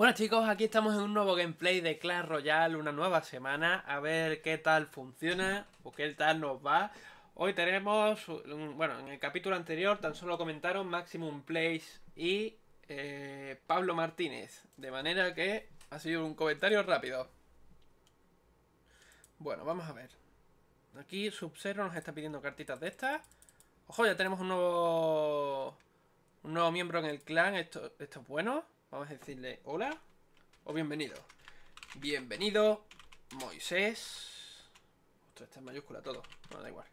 Bueno chicos, aquí estamos en un nuevo gameplay de Clan Royale, una nueva semana, a ver qué tal funciona o qué tal nos va. Hoy tenemos, bueno, en el capítulo anterior tan solo comentaron Maximum Plays y eh, Pablo Martínez, de manera que ha sido un comentario rápido. Bueno, vamos a ver. Aquí SubZero nos está pidiendo cartitas de estas. Ojo, ya tenemos un nuevo, un nuevo miembro en el clan, esto, esto es bueno. Vamos a decirle hola o bienvenido. Bienvenido, Moisés. Ostras, está en mayúscula todo. No, da igual.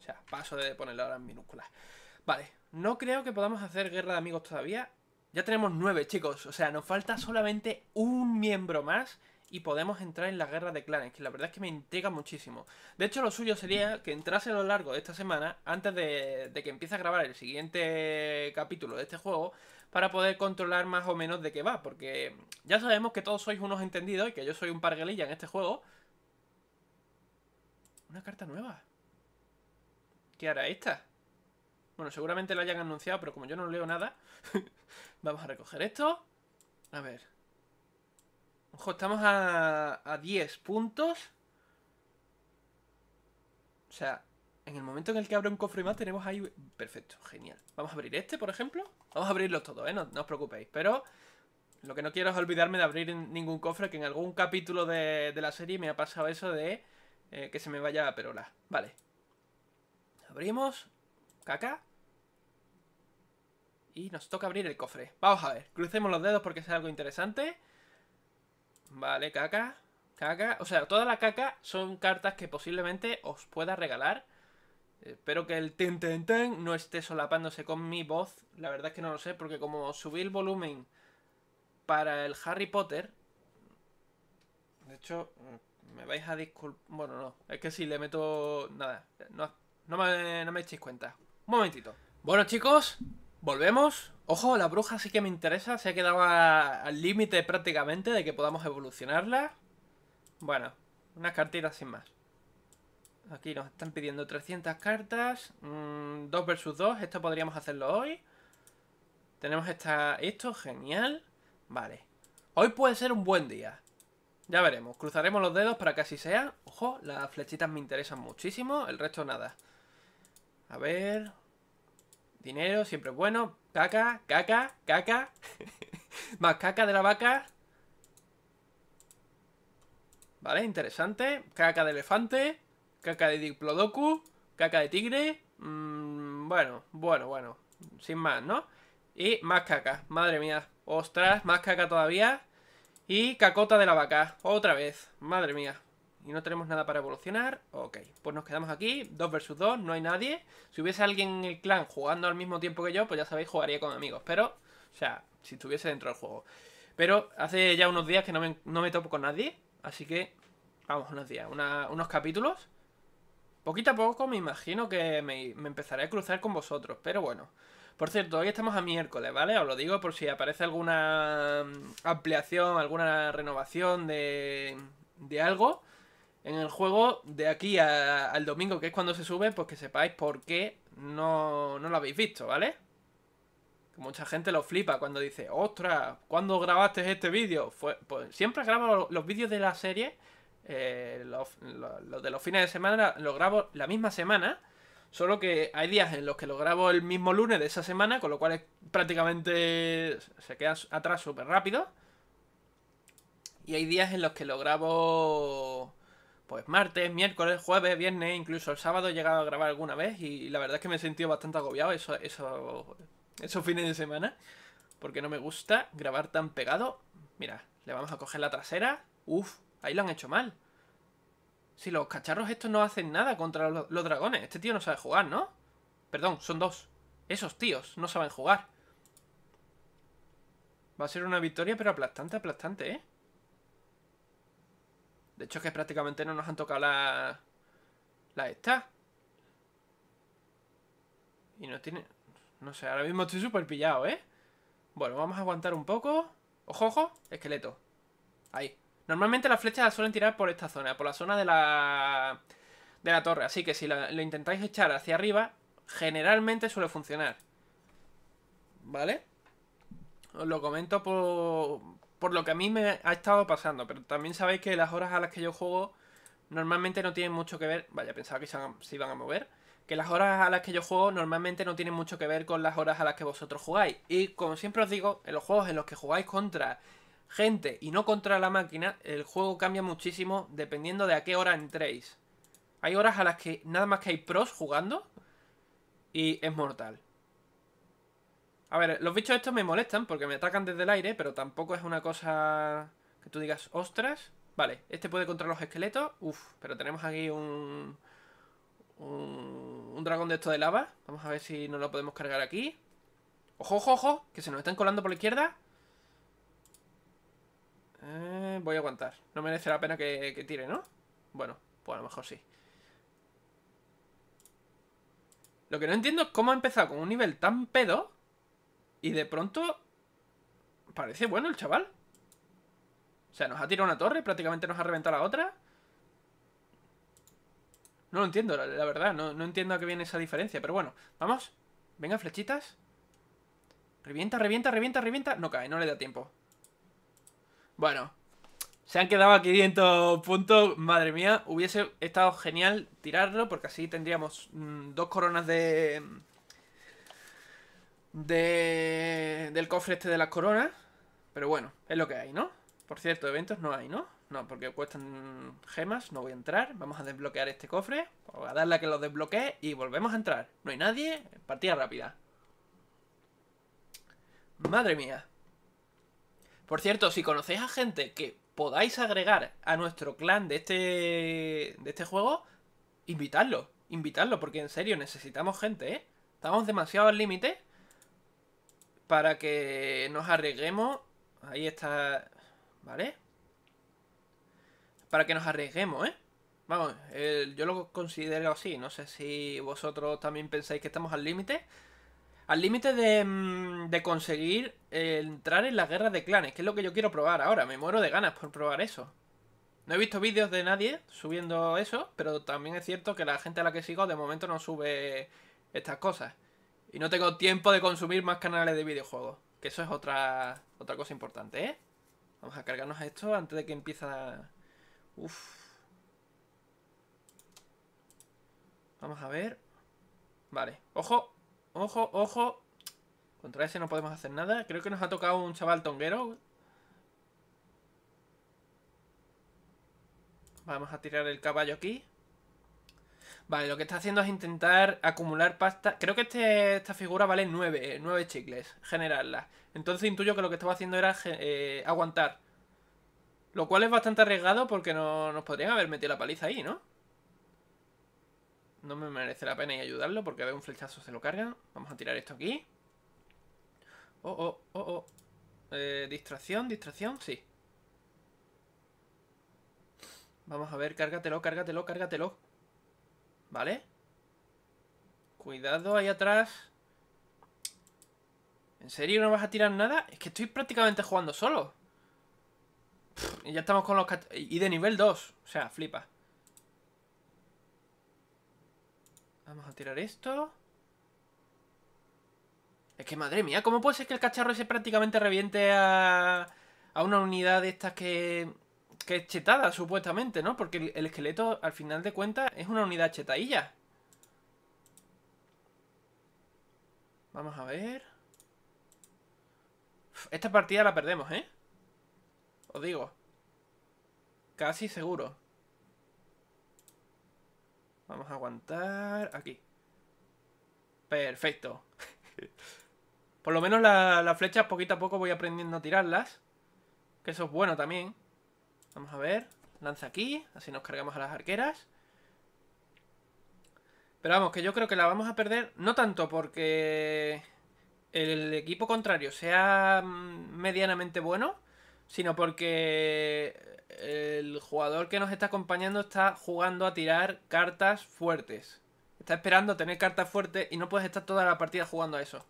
O sea, paso de ponerlo ahora en minúscula. Vale, no creo que podamos hacer guerra de amigos todavía. Ya tenemos nueve, chicos. O sea, nos falta solamente un miembro más y podemos entrar en la guerra de clanes, que la verdad es que me intriga muchísimo. De hecho, lo suyo sería que entrase a lo largo de esta semana, antes de que empiece a grabar el siguiente capítulo de este juego, para poder controlar más o menos de qué va, porque ya sabemos que todos sois unos entendidos y que yo soy un parguelilla en este juego. Una carta nueva. ¿Qué hará esta? Bueno, seguramente la hayan anunciado, pero como yo no leo nada... vamos a recoger esto. A ver. Ojo, estamos a, a 10 puntos. O sea, en el momento en el que abro un cofre más tenemos ahí... Perfecto, genial. Vamos a abrir este, por ejemplo. Vamos a abrirlos todos, ¿eh? No, os preocupéis. Pero lo que no quiero es olvidarme de abrir ningún cofre, que en algún capítulo de, la serie me ha pasado eso de eh, que se me vaya a perolar. Vale. Abrimos. Caca. Y nos toca abrir el cofre. Vamos a ver. Crucemos los dedos porque es algo interesante. Vale, caca. Caca. O sea, toda la caca son cartas que posiblemente os pueda regalar Espero que el ten ten no esté solapándose con mi voz. La verdad es que no lo sé, porque como subí el volumen para el Harry Potter. De hecho, mm, me vais a disculpar. Bueno, no. Es que si le meto. Nada. No, no, me, no me echéis cuenta. Un momentito. Bueno, chicos, volvemos. Ojo, la bruja sí que me interesa. Se ha quedado al límite prácticamente de que podamos evolucionarla. Bueno, unas cartitas sin más. Aquí nos están pidiendo 300 cartas. Mm, dos versus 2. Esto podríamos hacerlo hoy. Tenemos esto. Genial. Vale. Hoy puede ser un buen día. Ya veremos. Cruzaremos los dedos para que así sea. Ojo, las flechitas me interesan muchísimo. El resto nada. A ver... Dinero, siempre es bueno. Caca, caca, caca. Más caca de la vaca. Vale, interesante. Caca de elefante. Caca de diplodoku caca de tigre. Mmm, bueno, bueno, bueno. Sin más, ¿no? Y más caca, madre mía. Ostras, más caca todavía. Y cacota de la vaca, otra vez, madre mía. Y no tenemos nada para evolucionar. Ok, pues nos quedamos aquí, Dos versus dos... no hay nadie. Si hubiese alguien en el clan jugando al mismo tiempo que yo, pues ya sabéis, jugaría con amigos. Pero, o sea, si estuviese dentro del juego. Pero hace ya unos días que no me, no me topo con nadie. Así que, vamos, unos días, unos capítulos. Poquito a poco me imagino que me, empezaré a cruzar con vosotros, pero bueno. Por cierto, hoy estamos a miércoles, ¿vale? Os lo digo por si aparece alguna mm, ampliación, alguna renovación de, algo en el juego de aquí al domingo, que es cuando se sube, pues que sepáis por qué no, no lo habéis visto, ¿vale? mucha gente lo flipa cuando dice, ostras, ¿cuándo grabaste este vídeo? Pues siempre grabo los vídeos de la serie eh, los, de los fines de semana los grabo la misma semana, solo que hay días en los que lo grabo el mismo lunes de esa semana, con lo cual prácticamente se queda atrás súper rápido. Y hay días en los que lo grabo pues martes, miércoles, jueves, viernes, incluso el sábado he llegado a grabar alguna vez y la verdad es que me he sentido bastante agobiado eso, esos fines de semana porque no me gusta grabar tan pegado. Mira, le vamos a coger la trasera. Uf, Ahí lo han hecho mal. Si los cacharros estos no hacen nada contra los, dragones. Este tío no sabe jugar, ¿no? Perdón, son dos. Esos tíos no saben jugar. Va a ser una victoria, pero aplastante, aplastante, ¿eh? De hecho, es que prácticamente no nos han tocado la... La esta. Y no tiene... No sé, ahora mismo estoy súper pillado, ¿eh? Bueno, vamos a aguantar un poco. Ojo, ojo. Esqueleto. Ahí. Normalmente las flechas las suelen tirar por esta zona, por la zona de la, de la torre. Así que si lo, intentáis echar hacia arriba, generalmente suele funcionar. ¿Vale? Os lo comento por, por lo que a mí me ha estado pasando. Pero también sabéis que las horas a las que yo juego normalmente no tienen mucho que ver... Vaya, pensaba que se iban a mover. Que las horas a las que yo juego normalmente no tienen mucho que ver con las horas a las que vosotros jugáis. Y como siempre os digo, en los juegos en los que jugáis contra gente y no contra la máquina, el juego cambia muchísimo dependiendo de a qué hora entréis. Hay horas a las que nada más que hay pros jugando y es mortal. A ver, los bichos estos me molestan porque me atacan desde el aire, pero tampoco es una cosa que tú digas, ostras. Vale, este puede contra los esqueletos. Uf, pero tenemos aquí un, un, dragón de esto de lava. Vamos a ver si nos lo podemos cargar aquí. ¡Ojo, ojo, ojo! Que se nos están colando por la izquierda. Eh, voy a aguantar. No merece la pena que, tire, ¿no? Bueno, pues a lo mejor sí. Lo que no entiendo es cómo ha empezado con un nivel tan pedo y de pronto parece bueno el chaval. O sea, nos ha tirado una torre, prácticamente nos ha reventado la otra. No lo entiendo, la, verdad, no, no, entiendo a qué viene esa diferencia, pero bueno, vamos. Venga, flechitas. Revienta, revienta, revienta, revienta. No cae, no le da tiempo. Bueno, se han quedado aquí 500 puntos. Madre mía, hubiese estado genial tirarlo porque así tendríamos mm, dos coronas de... Mm, de... Del cofre este de las coronas. Pero bueno, es lo que hay, ¿no? Por cierto, eventos no hay, ¿no? No, porque cuestan gemas, no voy a entrar. Vamos a desbloquear este cofre. Voy pues a darle a que lo desbloquee y volvemos a entrar. No hay nadie, partida rápida. Madre mía. Por cierto, si conocéis a gente que podáis agregar a nuestro clan de este, de este juego, invitadlo. Invitadlo, porque en serio necesitamos gente, ¿eh? Estamos demasiado al límite para que nos arriesguemos. Ahí está. ¿Vale? Para que nos arriesguemos, ¿eh? Vamos, yo lo considero así. No sé si vosotros también pensáis que estamos al límite. Al límite de, mm, conseguir eh, entrar en las guerras de clanes, que es lo que yo quiero probar ahora. Me muero de ganas por probar eso. No he visto vídeos de nadie subiendo eso, pero también es cierto que la gente a la que sigo de momento no sube estas cosas. Y no tengo tiempo de consumir más canales de videojuegos. Que eso es otra, otra cosa importante, ¿eh? Vamos a cargarnos esto antes de que empiece... Uf. Vamos a ver. Vale. ¡Ojo! Ojo, ojo. Contra ese no podemos hacer nada. Creo que nos ha tocado un chaval tonguero. Vamos a tirar el caballo aquí. Vale, lo que está haciendo es intentar acumular pasta. Creo que este, esta figura vale 9, eh, chicles, generarla. Entonces intuyo que lo que estaba haciendo era eh, aguantar. Lo cual es bastante arriesgado porque no, nos podrían haber metido la paliza ahí, ¿no? No me merece la pena ir ayudarlo porque de un flechazo se lo cargan. Vamos a tirar esto aquí. Oh, oh, oh, oh. Eh, distracción, distracción, sí. Vamos a ver, cárgatelo, cárgatelo, cárgatelo. ¿Vale? Cuidado ahí atrás. ¿En serio no vas a tirar nada? Es que estoy prácticamente jugando solo. y ya estamos con los... Y de nivel 2. O sea, flipa. Vamos a tirar esto. Es que madre mía, ¿cómo puede ser que el cacharro ese prácticamente reviente a, una unidad de estas que, es chetada, supuestamente, ¿no? Porque el, el esqueleto, al final de cuentas, es una unidad chetadilla. Vamos a ver. Esta partida la perdemos, ¿eh? Os digo. Casi seguro. Vamos a aguantar aquí. Perfecto. Por lo menos las flechas poquito a poco voy aprendiendo a tirarlas. Que eso es bueno también. Vamos a ver. Lanza aquí. Así nos cargamos a las arqueras. Pero vamos, que yo creo que la vamos a perder. No tanto porque el equipo contrario sea mm, medianamente bueno sino porque eh, el jugador que nos está acompañando está jugando a tirar cartas fuertes. Está esperando tener cartas fuertes y no puedes estar toda la partida jugando a eso.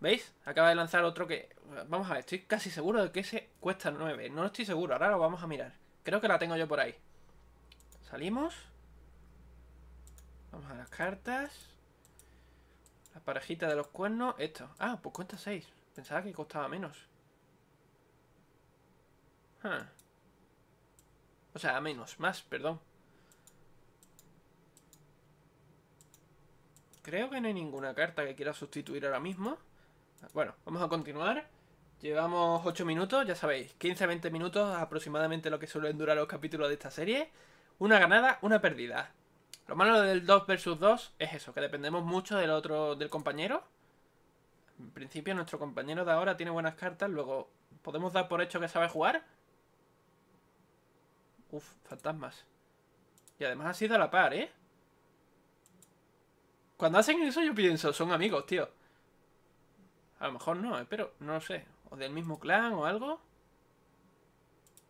¿Veis? Acaba de lanzar otro que... Vamos a ver, estoy casi seguro de que ese cuesta 9. No estoy seguro, ahora lo vamos a mirar. Creo que la tengo yo por ahí. Salimos. Vamos a las cartas. La parejita de los cuernos. Esto. Ah, pues cuesta 6. Pensaba que costaba menos. Ah. O sea, menos, más, perdón. Creo que no hay ninguna carta que quiera sustituir ahora mismo. Bueno, vamos a continuar. Llevamos 8 minutos, ya sabéis, 15-20 minutos aproximadamente lo que suelen durar los capítulos de esta serie. Una ganada, una pérdida. Lo malo del 2 versus 2 es eso, que dependemos mucho del otro, del compañero. En principio nuestro compañero de ahora tiene buenas cartas, luego podemos dar por hecho que sabe jugar Uf, fantasmas. Y además ha sido a la par, ¿eh? Cuando hacen eso yo pienso, son amigos, tío. A lo mejor no, ¿eh? pero no lo sé. O del mismo clan o algo.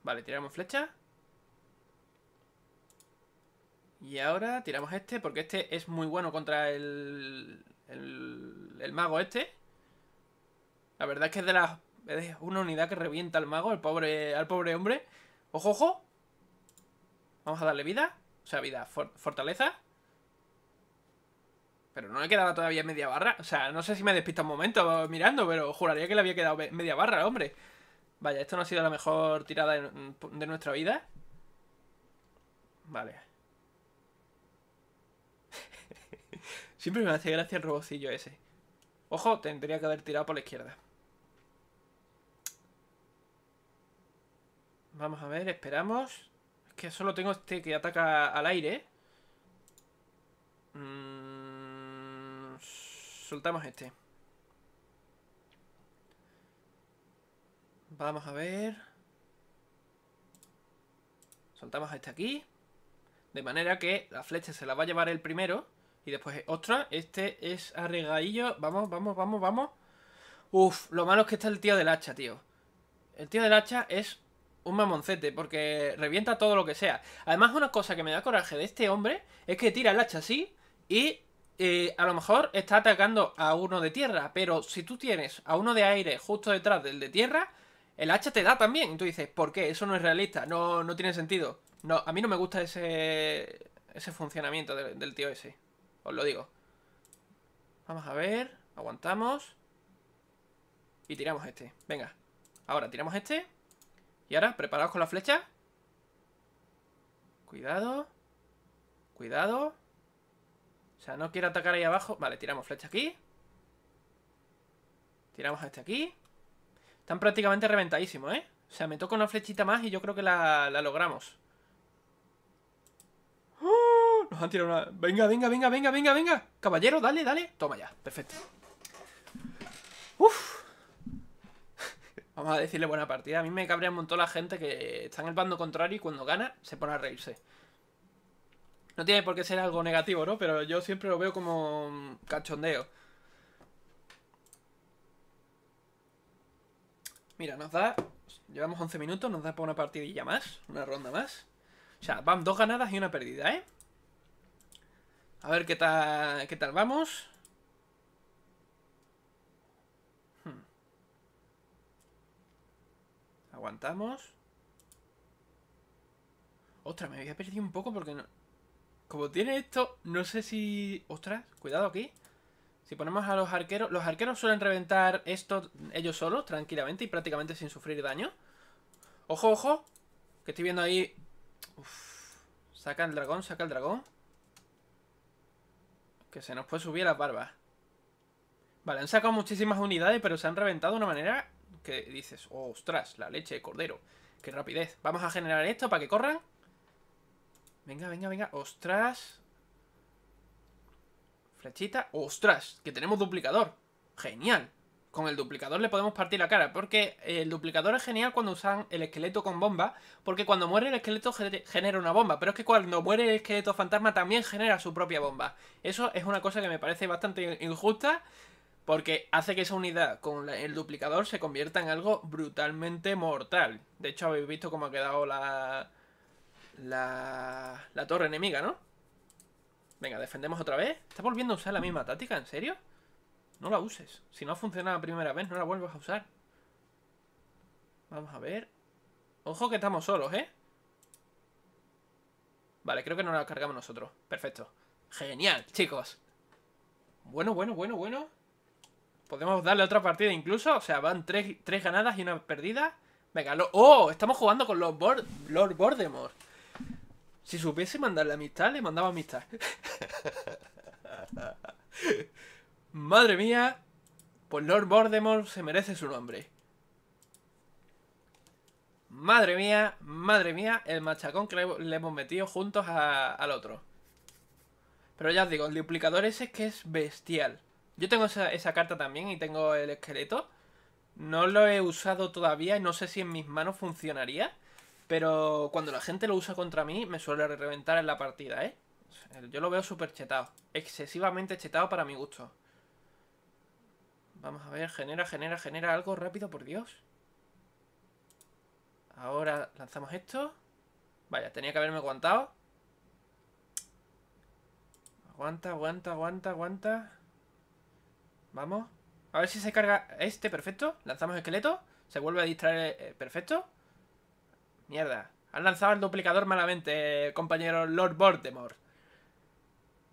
Vale, tiramos flecha. Y ahora tiramos este, porque este es muy bueno contra el, el, el mago este. La verdad es que es de las... Es una unidad que revienta al mago, el pobre, al pobre hombre. ¡Ojo, ojo! Vamos a darle vida. O sea, vida, fortaleza. Pero no le quedaba todavía media barra. O sea, no sé si me despistado un momento mirando, pero juraría que le había quedado media barra, hombre. Vaya, esto no ha sido la mejor tirada de nuestra vida. Vale. Siempre me hace gracia el robocillo ese. Ojo, tendría que haber tirado por la izquierda. Vamos a ver, esperamos que solo tengo este que ataca al aire. Mm, soltamos este. Vamos a ver. Soltamos a este aquí. De manera que la flecha se la va a llevar el primero. Y después, otra. este es arregadillo. Vamos, vamos, vamos, vamos. Uf, lo malo es que está el tío del hacha, tío. El tío del hacha es un mamoncete, porque revienta todo lo que sea. Además, una cosa que me da coraje de este hombre es que tira el hacha así y eh, a lo mejor está atacando a uno de tierra, pero si tú tienes a uno de aire justo detrás del de tierra, el hacha te da también. Y tú dices, ¿por qué? Eso no es realista, no, no tiene sentido. No, a mí no me gusta ese, funcionamiento del tío ese, os lo digo. Vamos a ver, aguantamos. Y tiramos este, venga. Ahora tiramos este y ahora, preparados con la flecha. Cuidado. Cuidado. O sea, no quiero atacar ahí abajo. Vale, tiramos flecha aquí. Tiramos a este aquí. Están prácticamente reventadísimos, ¿eh? O sea, me toca una flechita más y yo creo que la, la logramos. ¡Ah! Nos han tirado una... Venga, venga, venga, venga, venga, venga. Caballero, dale, dale. Toma ya. Perfecto. Uf. Vamos a decirle buena partida. A mí me cabrea un montón la gente que está en el bando contrario y cuando gana se pone a reírse. No tiene por qué ser algo negativo, ¿no? Pero yo siempre lo veo como cachondeo. Mira, nos da... Llevamos 11 minutos, nos da para una partidilla más, una ronda más. O sea, van dos ganadas y una perdida, ¿eh? A ver qué tal, qué tal vamos. aguantamos. Ostras, me había perdido un poco porque no... Como tiene esto, no sé si... Ostras, cuidado aquí. Si ponemos a los arqueros... Los arqueros suelen reventar esto ellos solos, tranquilamente y prácticamente sin sufrir daño. ¡Ojo, ojo! Que estoy viendo ahí... Saca el dragón, saca el dragón. Que se nos puede subir a las barbas. Vale, han sacado muchísimas unidades, pero se han reventado de una manera que dices, ostras, la leche de cordero. Qué rapidez. Vamos a generar esto para que corran. Venga, venga, venga. Ostras. Flechita. Ostras, que tenemos duplicador. Genial. Con el duplicador le podemos partir la cara, porque el duplicador es genial cuando usan el esqueleto con bomba, porque cuando muere el esqueleto genera una bomba, pero es que cuando muere el esqueleto fantasma también genera su propia bomba. Eso es una cosa que me parece bastante injusta, porque hace que esa unidad con el duplicador se convierta en algo brutalmente mortal. De hecho, habéis visto cómo ha quedado la, la, la torre enemiga, ¿no? Venga, defendemos otra vez. ¿Estás volviendo a usar la misma táctica? ¿En serio? No la uses. Si no ha funcionado la primera vez, no la vuelvas a usar. Vamos a ver. Ojo que estamos solos, ¿eh? Vale, creo que no la cargamos nosotros. Perfecto. Genial, chicos. Bueno, bueno, bueno, bueno. Podemos darle otra partida incluso. O sea, van tres, ganadas y una perdida. Venga, ¡Oh! Estamos jugando con Lord Voldemort. Si supiese mandarle amistad, le mandaba amistad. Madre mía. Pues Lord Voldemort se merece su nombre. Madre mía, madre mía, el machacón que le, hemos metido juntos al otro. Pero ya os digo, el duplicador ese es que es bestial. Yo tengo esa, carta también y tengo el esqueleto. No lo he usado todavía y no sé si en mis manos funcionaría. Pero cuando la gente lo usa contra mí, me suele reventar en la partida, ¿eh? Yo lo veo súper chetado. Excesivamente chetado para mi gusto. Vamos a ver, genera, genera, genera algo rápido, por Dios. Ahora lanzamos esto. Vaya, tenía que haberme aguantado. Aguanta, aguanta, aguanta, aguanta. Vamos. A ver si se carga este, perfecto. Lanzamos esqueletos, Se vuelve a distraer, eh, eh, perfecto. Mierda. Han lanzado el duplicador malamente, eh, compañero Lord Voldemort.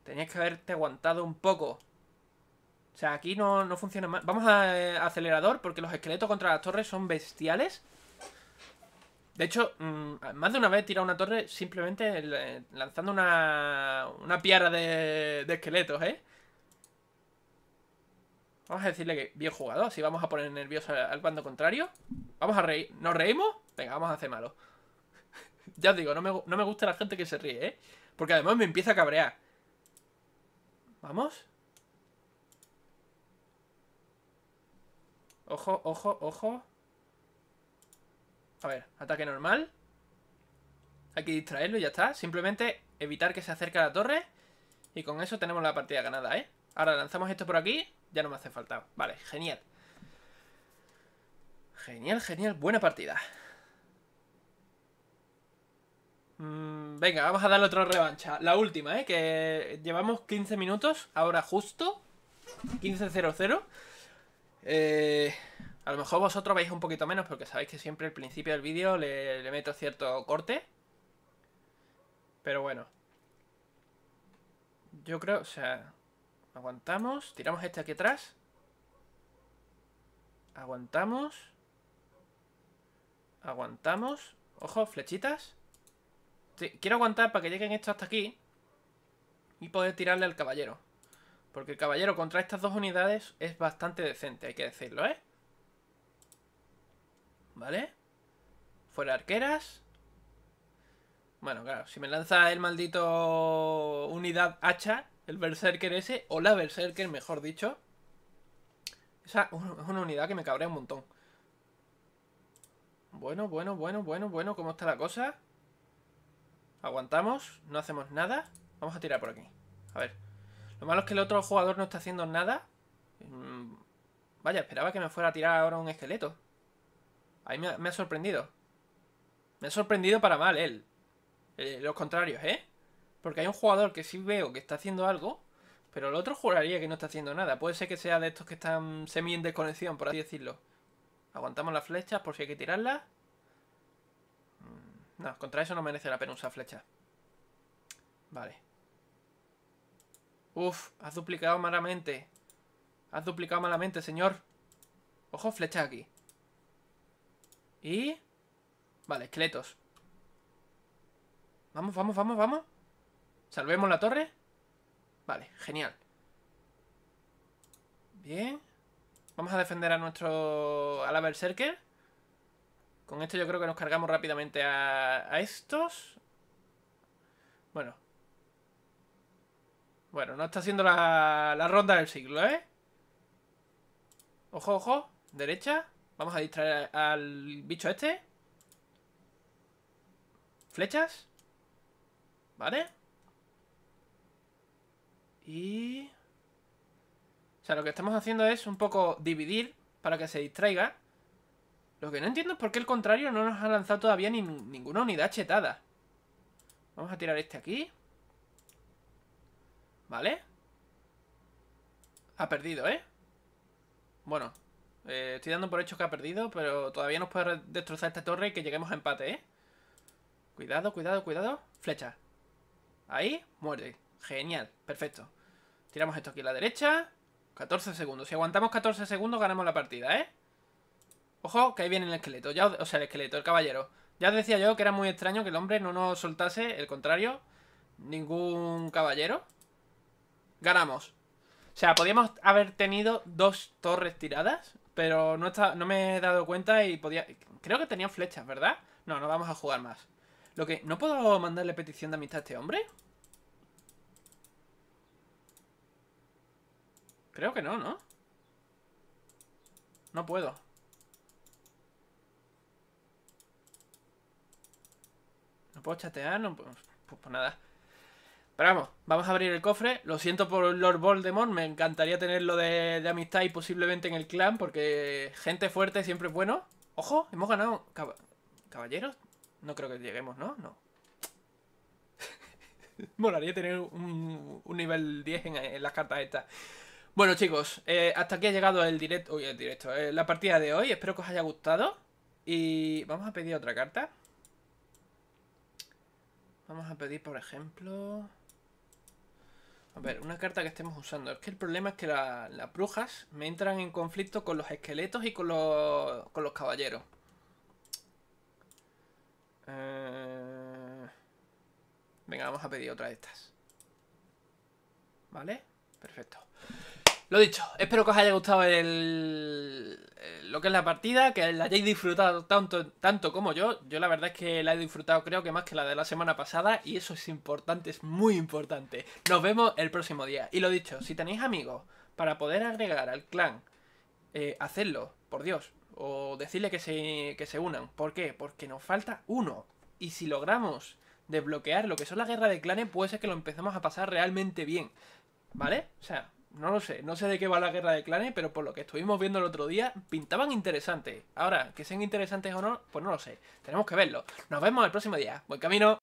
Tenías que haberte aguantado un poco. O sea, aquí no, no funciona más. Vamos a acelerador, porque los esqueletos contra las torres son bestiales. De hecho, mm, más de una vez he tirado una torre simplemente lanzando una, una piara de, de esqueletos, ¿eh? Vamos a decirle que bien jugado. Si vamos a poner nervioso al bando contrario. Vamos a reír. ¿Nos reímos? Venga, vamos a hacer malo. ya os digo, no me, no me gusta la gente que se ríe, ¿eh? Porque además me empieza a cabrear. Vamos. Ojo, ojo, ojo. A ver, ataque normal. Hay que distraerlo y ya está. Simplemente evitar que se acerque a la torre. Y con eso tenemos la partida ganada, ¿eh? Ahora lanzamos esto por aquí ya no me hace falta. Vale, genial. Genial, genial, buena partida. Mm, venga, vamos a darle otra revancha. La última, ¿eh? Que llevamos 15 minutos, ahora justo. 15 0 eh, a lo mejor vosotros veis un poquito menos porque sabéis que siempre al principio del vídeo le, le meto cierto corte. Pero bueno. Yo creo, o sea, Aguantamos. Tiramos este aquí atrás. Aguantamos. Aguantamos. Ojo, flechitas. quiero aguantar para que lleguen estos hasta aquí. Y poder tirarle al caballero. Porque el caballero contra estas dos unidades es bastante decente, hay que decirlo, ¿eh? ¿Vale? Fuera arqueras. Bueno, claro, si me lanza el maldito unidad hacha, el Berserker ese, o la Berserker, mejor dicho. Esa es una unidad que me cabrea un montón. Bueno, bueno, bueno, bueno, bueno, ¿cómo está la cosa? Aguantamos, no hacemos nada. Vamos a tirar por aquí. A ver. Lo malo es que el otro jugador no está haciendo nada. Mm, vaya, esperaba que me fuera a tirar ahora un esqueleto. Ahí me ha, sorprendido. Me ha sorprendido para mal él. Eh, los contrarios, ¿eh? Porque hay un jugador que sí veo que está haciendo algo, pero el otro juraría que no está haciendo nada. Puede ser que sea de estos que están semi en desconexión, por así decirlo. Aguantamos las flechas por si hay que tirarlas. Mm, no, contra eso no merece la pena usar flecha Vale. Uf, has duplicado malamente. Has duplicado malamente, señor. Ojo, flecha aquí. Y... Vale, esqueletos. Vamos, vamos, vamos, vamos. ¿Salvemos la torre? Vale, genial. Bien. Vamos a defender a nuestro... a la Berserker. Con esto yo creo que nos cargamos rápidamente a, a estos. Bueno. Bueno, no está haciendo la, la ronda del siglo, ¿eh? Ojo, ojo. Derecha. Vamos a distraer al bicho este. Flechas. Vale. Y... O sea, lo que estamos haciendo es un poco dividir para que se distraiga. Lo que no entiendo es por qué el contrario no nos ha lanzado todavía ninguna unidad chetada. Vamos a tirar este aquí. Vale. Ha perdido, ¿eh? Bueno, eh, estoy dando por hecho que ha perdido, pero todavía nos puede destrozar esta torre y que lleguemos a empate, ¿eh? Cuidado, cuidado, cuidado. Flecha. Ahí, muere Genial, perfecto. Tiramos esto aquí a la derecha. 14 segundos. Si aguantamos 14 segundos, ganamos la partida, ¿eh? Ojo, que ahí viene el esqueleto. o sea, el esqueleto, el caballero. Ya os decía yo que era muy extraño que el hombre no nos soltase, el contrario, ningún caballero. Ganamos. O sea, podíamos haber tenido dos torres tiradas, pero no, no me he dado cuenta y podía... Creo que tenía flechas, ¿verdad? No, no vamos a jugar más. Lo que... ¿No puedo mandarle petición de amistad a este hombre? Creo que no, ¿no? No puedo. No puedo chatear, no puedo... Pues, pues nada. Pero vamos, vamos a abrir el cofre. Lo siento por Lord Voldemort, me encantaría tenerlo de, de amistad y posiblemente en el clan, porque gente fuerte siempre es bueno. ¡Ojo! Hemos ganado... ¿Caballeros? No creo que lleguemos, ¿no? No. moraría tener un, nivel 10 en las cartas estas. Bueno chicos, eh, hasta aquí ha llegado el directo, uy, el directo, eh, la partida de hoy, espero que os haya gustado y vamos a pedir otra carta. Vamos a pedir, por ejemplo... A ver, una carta que estemos usando. Es que el problema es que las brujas me entran en conflicto con los esqueletos y con los, con los caballeros. Eh, venga, vamos a pedir otra de estas. ¿Vale? Perfecto. Lo dicho, espero que os haya gustado el, lo que es la partida, que la hayáis disfrutado tanto, tanto como yo. Yo la verdad es que la he disfrutado creo que más que la de la semana pasada y eso es importante, es muy importante. Nos vemos el próximo día. Y lo dicho, si tenéis amigos para poder agregar al clan, eh, hacedlo, por Dios. O decirle que se, que se unan. ¿Por qué? Porque nos falta uno. Y si logramos desbloquear lo que son las guerra de clanes, puede ser que lo empecemos a pasar realmente bien. ¿Vale? O sea, no lo sé, no sé de qué va la guerra de clanes, pero por lo que estuvimos viendo el otro día, pintaban interesantes. Ahora, que sean interesantes o no, pues no lo sé. Tenemos que verlo. Nos vemos el próximo día. Buen camino.